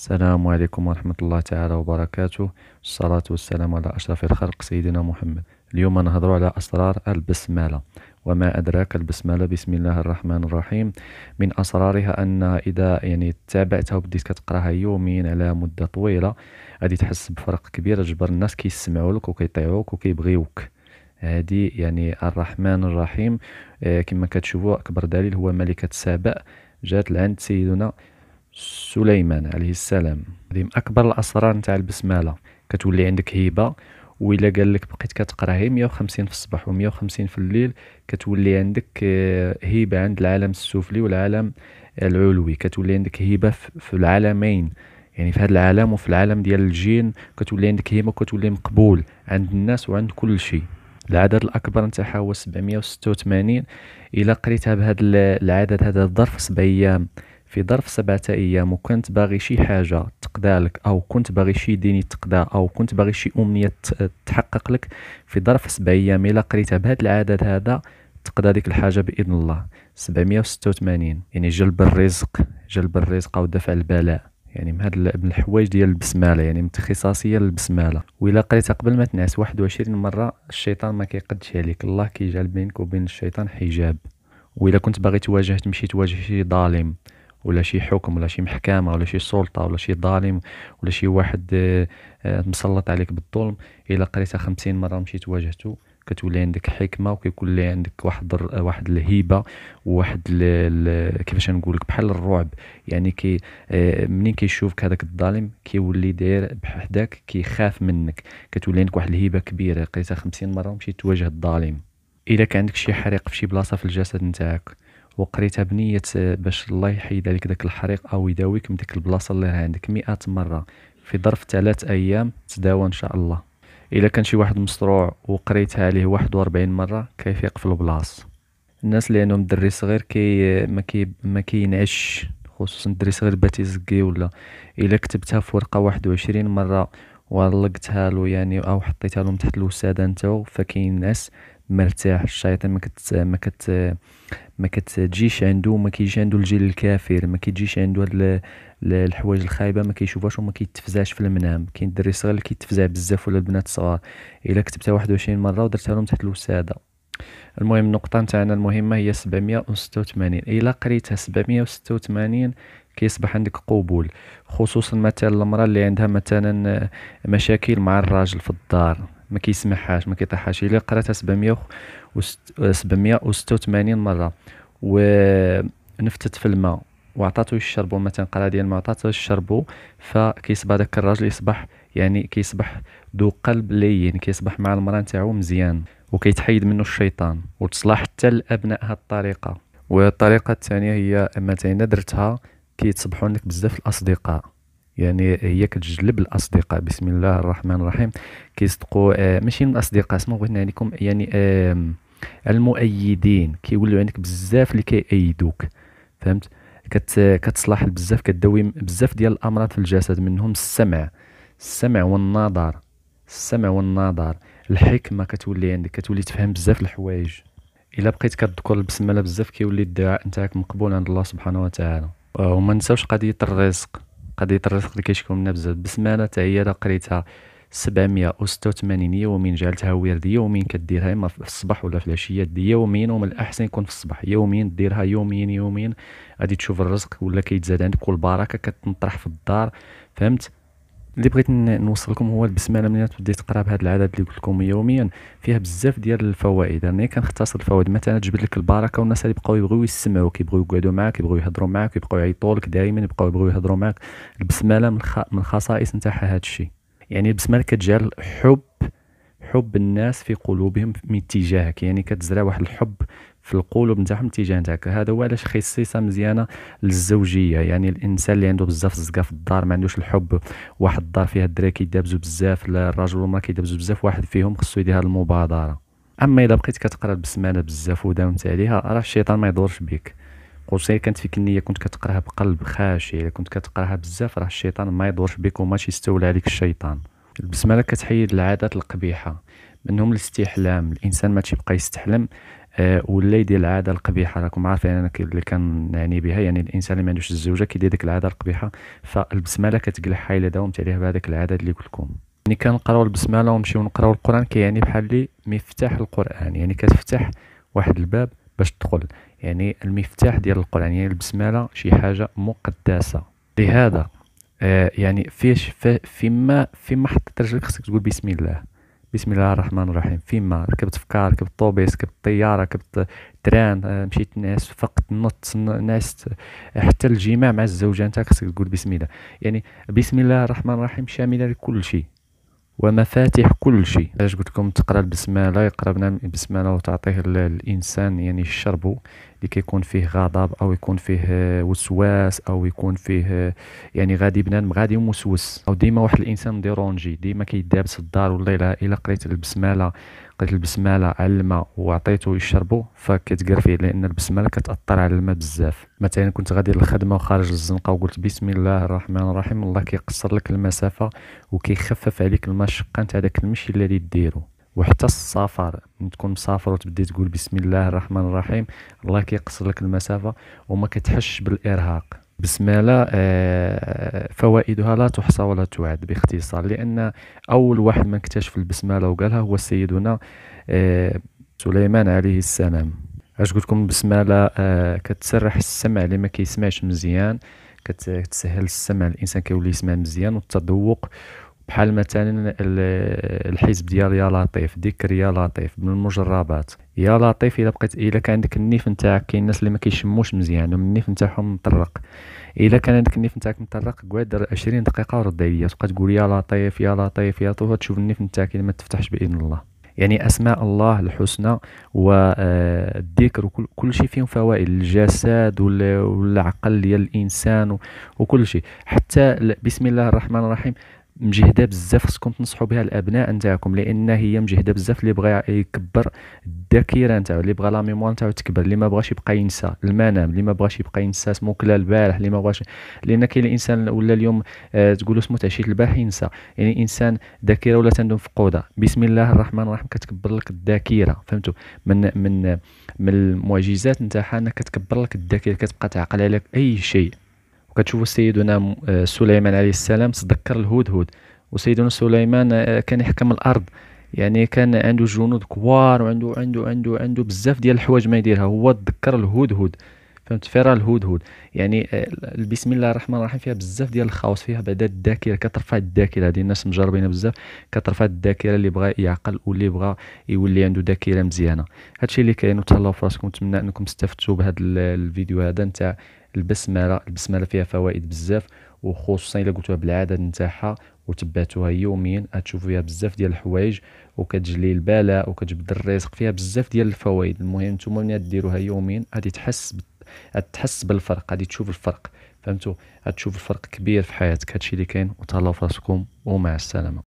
السلام عليكم ورحمة الله تعالى وبركاته والصلاة والسلام على أشرف الخلق سيدنا محمد اليوم نهضر على أسرار البسملة وما أدراك البسملة بسم الله الرحمن الرحيم من أسرارها أن إذا يعني تابعتها وبديت كتقراها يوميا على مدة طويلة غادي تحس بفرق كبير جبر الناس كيسمعوا لك وكيطيعوك وكيبغيوك هادي يعني الرحمن الرحيم آه، كما كتشوفوا أكبر دليل هو ملكة سابق جات لعند سيدنا سليمان عليه السلام هذه من اكبر الاسرار نتاع البسمله كتولي عندك هيبه وإلا قال لك بقيت كتقراها 150 في الصباح و150 في الليل كتولي عندك هيبه آه، عند العالم السفلي والعالم العلوي كتولي عندك هيبه في العالمين يعني في هذا العالم وفي العالم ديال الجين كتولي عندك هيبه وكتولي مقبول عند الناس وعند كل شيء العدد الاكبر نتاعها هو 786 الا قريتها بهذا العدد هذا الظرف سبع ايام في ظرف سبعة أيام وكنت باغي شي حاجة تقدا لك أو كنت باغي شي دين تقدا أو كنت باغي شي أمنية تحقق لك في ظرف سبع أيام إلا قريتها بهذا العدد هذا تقدا ديك الحاجة بإذن الله 786 يعني جلب الرزق جلب الرزق أو دفع البلاء يعني من هاد من الحوايج ديال البسماله يعني من تخصاصيه للبسمله وإلا قريتها قبل ما تنعس 21 مره الشيطان ما كيقدش عليك الله كيجعل بينك وبين الشيطان حجاب وإلا كنت باغي تواجه تمشي تواجه شي ظالم ولا شي حكم ولا شي محكمه ولا شي سلطه ولا شي ظالم ولا شي واحد آه، آه، مسلط عليك بالظلم الا قريتها خمسين مره مشيت واجهته كتولي عندك حكمه وكيكون عندك واحد آه، واحد الهيبه وواحد كيفاش نقول لك بحال الرعب يعني كي منين كيشوفك هذاك الظالم كيولي داير بحداك كيخاف منك كتولي عندك واحد الهيبه كبيره قريتها خمسين مره ومشيت تواجه الظالم الا كان عندك شي حريق في شي بلاصه في الجسد نتاعك وقريتها بنيه باش الله يحيد عليك داك الحريق او يداويك من ديك البلاصه اللي راه عندك مئة مره في ظرف ثلاث ايام تداوى ان شاء الله الا كان شي واحد مصروع وقريتها عليه واحد وأربعين مره كيفيق في البلاص الناس اللي عندهم دري صغير كي ما كي ما كينعش خصوصا الدري صغير بات يزكي ولا الا كتبتها في ورقه واحد وعشرين مره وعلقتها له يعني او حطيتها لهم تحت الوساده نتاو فكاين ناس مرتاح الشيطان ما كت ما كت ما كتجيش عنده ما كيجيش عنده الجيل الكافر ما كيجيش عنده هاد الحوايج الخايبه ما كيشوفهاش وما كيتفزعش في المنام كاين الدري الصغير اللي كيتفزع بزاف ولا البنات الصغار الا كتبتها 21 مره ودرتها لهم تحت الوساده المهم النقطه نتاعنا المهمه هي 786 الا قريتها 786 كيصبح عندك قبول خصوصا مثلا المراه اللي عندها مثلا مشاكل مع الراجل في الدار ما كيسمعهاش ما كيطيحهاش الا قراتها 700 786 مره ونفتت في الماء وعطاتو يشربو مثلا قرا ديال ما عطاتو يشربو فكيصبح داك الراجل يصبح يعني كيصبح ذو قلب لين كيصبح مع المراه نتاعو مزيان وكيتحيد منه الشيطان وتصلح حتى الابناء هاد الطريقه والطريقه الثانيه هي اما درتها كيتصبحون عندك بزاف الاصدقاء يعني هي كتجلب الاصدقاء بسم الله الرحمن الرحيم كيصدقوا آه، ماشي من الاصدقاء اسمو بغيت عليكم يعني المؤيدين كيولوا عندك بزاف اللي كيأيدوك فهمت كت كتصلح بزاف كداوي بزاف ديال الامراض في الجسد منهم السمع السمع والنظر السمع والنظر الحكمه كتولي عندك كتولي تفهم بزاف الحوايج الا بقيت كتذكر البسمله بزاف كيولي الدعاء نتاعك مقبول عند الله سبحانه وتعالى آه، وما نساوش قضيه الرزق قضيه الرزق اللي كيشكو بزاف بسمانه تا هي قريتها 786 يوم جعلتها ورد يومين كديرها اما في الصباح ولا في العشيه يومين ومن الاحسن يكون في الصباح يومين ديرها يومين يومين غادي تشوف الرزق ولا كيتزاد عندك والبركه كتنطرح في الدار فهمت اللي بغيت نوصل لكم هو البسمله ملي تبدي تقرا بهذا العدد اللي قلت لكم يوميا فيها بزاف ديال الفوائد انا يعني كنختصر الفوائد مثلا تجبد لك البركه والناس اللي بقاو يبغيو يسمعوك يبغيو يقعدوا معاك يبغيو يهضروا معاك يبقاو يعيطوا لك دائما يبقاو يبغيو يهضروا معاك البسمله من, خ... من خصائص نتاعها هذا الشيء يعني البسمله كتجعل حب حب الناس في قلوبهم من اتجاهك يعني كتزرع واحد الحب في القلوب نتاعهم اتجاه نتاعك هذا هو علاش خصيصه مزيانه للزوجيه يعني الانسان اللي عنده بزاف الزقا في الدار ما عندوش الحب واحد الدار فيها الدراري كيدابزوا بزاف الراجل والمراه كيدابزوا بزاف واحد فيهم خصو يدير هذه المبادره اما اذا بقيت كتقرا البسمله بزاف وداومت عليها راه الشيطان ما يدورش بك قلت كانت فيك النيه كنت كتقراها بقلب خاشع كنت كتقراها بزاف راه الشيطان ما يدورش بك وما تيستولى عليك الشيطان البسمله كتحيد العادات القبيحه منهم الاستحلام الانسان ما تيبقى يستحلم آه، ولا ديال العاده القبيحه راكم عارفين انا يعني اللي كنعني بها يعني الانسان اللي ما عندوش الزوجه كيدير ديك العاده القبيحه فالبسمله كتقلعها الا داومت عليها بهذاك العدد اللي قلت لكم ملي يعني كنقراو البسمله ونمشيو نقراو القران كيعني بحال مفتاح القران يعني كتفتح واحد الباب باش تدخل يعني المفتاح ديال القران يعني البسمله شي حاجه مقدسه لهذا آه يعني فيش فيما فيما حطيت رجلك خصك تقول بسم الله بسم الله الرحمن الرحيم فيما ركبت في كار ركبت طوبيس ركبت طياره ركبت تران آه، مشيت ناس فقط نط ناس حتى الجماع مع الزوجه انت خصك تقول بسم الله يعني بسم الله الرحمن الرحيم شامله لكل شيء ومفاتيح كل شيء علاش قلت لكم تقرا البسمله يقرا بسمالة وتعطيه الانسان يعني الشرب اللي كيكون فيه غضب او يكون فيه آه، وسواس او يكون فيه آه، يعني غادي بنادم غادي موسوس او ديما واحد الانسان ديرونجي ديما كيدابس في الدار والله الا الا قريت البسمله قريت البسمله على الماء وعطيته يشربو فكتقر فيه لان البسمله كتاثر على الماء بزاف مثلا كنت غادي للخدمه وخارج للزنقه وقلت بسم الله الرحمن الرحيم الله كيقصر لك المسافه وكيخفف عليك المشقه نتاع داك المشي اللي ديرو وحتى السفر من تكون مسافر وتبدا تقول بسم الله الرحمن الرحيم الله كيقصر لك المسافه وما كتحش بالارهاق بسمالة آه، فوائدها لا تحصى ولا تعد باختصار لأن أول واحد من اكتشف البسملة وقالها هو سيدنا آه، سليمان عليه السلام اش قلت لكم البسمله آه، كتسرح السمع اللي ما كيسمعش مزيان كتسهل السمع الانسان كيولي يسمع مزيان والتذوق بحال مثلا الحزب ديال يا لطيف ذكر يا لطيف من المجربات يا لطيف الا بقيت الا كان عندك النيف نتاعك كاين الناس اللي ما كيشموش مزيان والنيف النيف نتاعهم مطرق الا كان عندك النيف نتاعك مطرق قعد 20 دقيقه ورد عليا تبقى تقول يا لطيف يا لطيف يا طيف تشوف النيف نتاعك ما تفتحش باذن الله يعني اسماء الله الحسنى والذكر آه، وكل شيء فيهم فوائد الجسد والعقل ديال الانسان وكل شيء حتى بسم الله الرحمن الرحيم مجهده بزاف خصكم تنصحوا بها الابناء نتاعكم لان هي مجهده بزاف اللي بغى يكبر الذاكره نتاعو اللي بغى لا ميموار نتاعو تكبر اللي ما بغاش يبقى ينسى المنام اللي ما بغاش يبقى ينسى اسمو كلا البارح اللي ما بغاش لان كاين الانسان ولا اليوم آه تقولوا اسمو تعشيت البارح ينسى يعني انسان ذاكره ولا تندم مفقوده بسم الله الرحمن الرحيم كتكبر لك الذاكره فهمتوا من من من المعجزات نتاعها انك كتكبر لك الذاكره كتبقى تعقل عليك اي شيء وكتشوفوا سيدنا آه، سليمان عليه السلام تذكر الهدهد وسيدنا سليمان آه، كان يحكم الارض يعني كان عنده جنود كبار وعنده عنده عنده عنده بزاف ديال الحوايج ما يديرها هو تذكر الهدهد فهمت فيرا الهدهد يعني آه، بسم الله الرحمن الرحيم فيها بزاف ديال الخواص فيها بعدا الذاكره كترفع الذاكره هذه الناس مجربينها بزاف كترفع الذاكره اللي بغى يعقل واللي بغى يولي عنده ذاكره مزيانه هادشي اللي كاين وتهلاو فراسكم نتمنى انكم استفدتوا بهذا الفيديو هذا نتاع البسمله البسمله فيها فوائد بزاف وخصوصا الا قلتوها بالعدد نتاعها وتبعتوها يوميا غتشوفوا فيها بزاف ديال الحوايج وكتجلي البلاء وكتجبد الرزق فيها بزاف ديال الفوائد المهم نتوما ملي ديروها يوميا غادي تحس تحس بالفرق غادي تشوف الفرق فهمتوا غتشوف الفرق كبير في حياتك هادشي اللي كاين وتهلاو فراسكم ومع السلامه